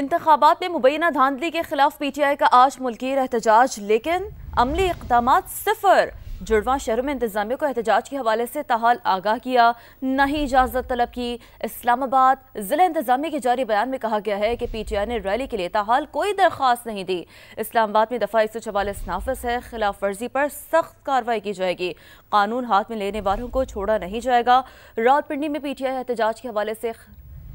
इंतबात में मुबैना धांधली के खिलाफ पी टी आई का आज मुल्की एहतजाज लेकिन अमली इकदाम सिफर जुड़वा शहरों में इंतजामिया को एहतजाज के हवाले से तहाल आगाह किया नहीं इजाज़त तलब की इस्लामाबाद ज़िला इंतजामिया के जारी बयान में कहा गया है कि पी टी आई ने रैली के लिए ताहाल कोई दरख्वास्त नहीं दी इस्लामाबाद में दफ़ा एक सौ चवालीस नाफज है खिलाफ वर्जी पर सख्त कार्रवाई की जाएगी कानून हाथ में लेने वालों को छोड़ा नहीं जाएगा रावलपिंडी में पी टी आई एहतजाज के हवाले से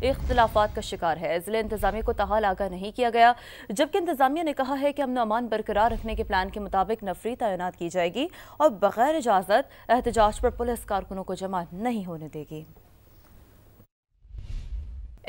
इख्तलाफात का शिकार है ज़िले इंतजामिया को तहाल आगा नहीं किया गया जबकि इंतजामिया ने कहा है कि अमन अमान बरकरार रखने के प्लान के मुताबिक नफरी तैनात की जाएगी और बगैर इजाज़त एहतजाज पर पुलिस कारकुनों को जमा नहीं होने देगी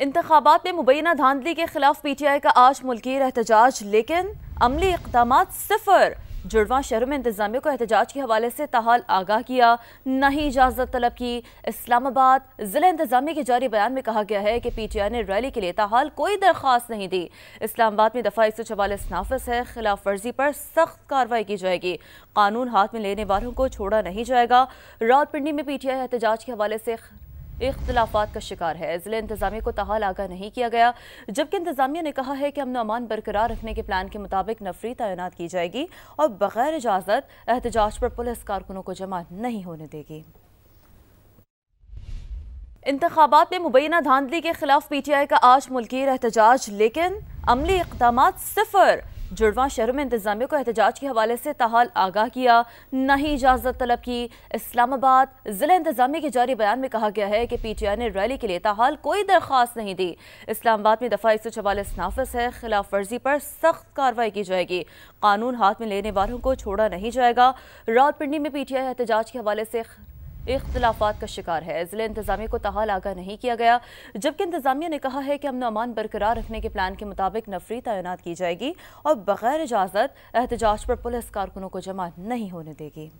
इंतबात में मुबैना धांधली के खिलाफ पी टी आई का आज मुल्की एहतजाज लेकिन अमली इकदाम सिफर जुड़वा शहरों में इंतजामियों को एहतजाज के हवाले से तहाल आगाह किया न ही इजाज़त तलब की इस्लामाबाद ज़िला इंतजामिया के जारी बयान में कहा गया है कि पी टी आई ने रैली के लिए ताहाल कोई दरख्वास्त नहीं दी इस्लामाबाद में दफ़ा एक सौ चवालीस नाफज है खिलाफ वर्जी पर सख्त कार्रवाई की जाएगी कानून हाथ में लेने वालों को छोड़ा नहीं जाएगा रावलपिंडी में पी टी आई एहतजाज के हवाले से इख्तलाफा का शिकार है ज़िले इंतजामिया को तहाल आगाह नहीं किया गया जबकि इंतजामिया ने कहा है कि अमन अमान बरकरार रखने के प्लान के मुताबिक नफरी तैनात की जाएगी और बगैर इजाज़त एहतजाज पर पुलिस कारकुनों को जमा नहीं होने देगी इंतबात में मुबैना धांधली के खिलाफ पी टी आई का आज मुल्की एहतजाज लेकिन अमली इकदाम सिफर जुड़वा शहरों में इंतजामियों को एहतजाज के हवाले से तहाल आगाह किया न ही इजाजत तलब की इस्लामाबाद जिला इंतजामिया के जारी बयान में कहा गया है कि पी टी आई ने रैली के लिए ताहाल कोई दरख्वास्त नहीं दी इस्लामाबाद में दफा एक सौ चवालीस नाफज है खिलाफ वर्जी पर सख्त कार्रवाई की जाएगी कानून हाथ में लेने वालों को छोड़ा नहीं जाएगा रावलपिंडी में पी टी आई एहतजाज के हवाले से इख्तलाफा का शिकार है ज़िले इंतजामिया को तहाल आगा नहीं किया गया जबकि इंतजामिया ने कहा है कि अमन अमान बरकरार रखने के प्लान के मुताबिक नफरी तैनात की जाएगी और बगैर इजाज़त एहतजाज पर पुलिस कारकुनों को जमा नहीं होने देगी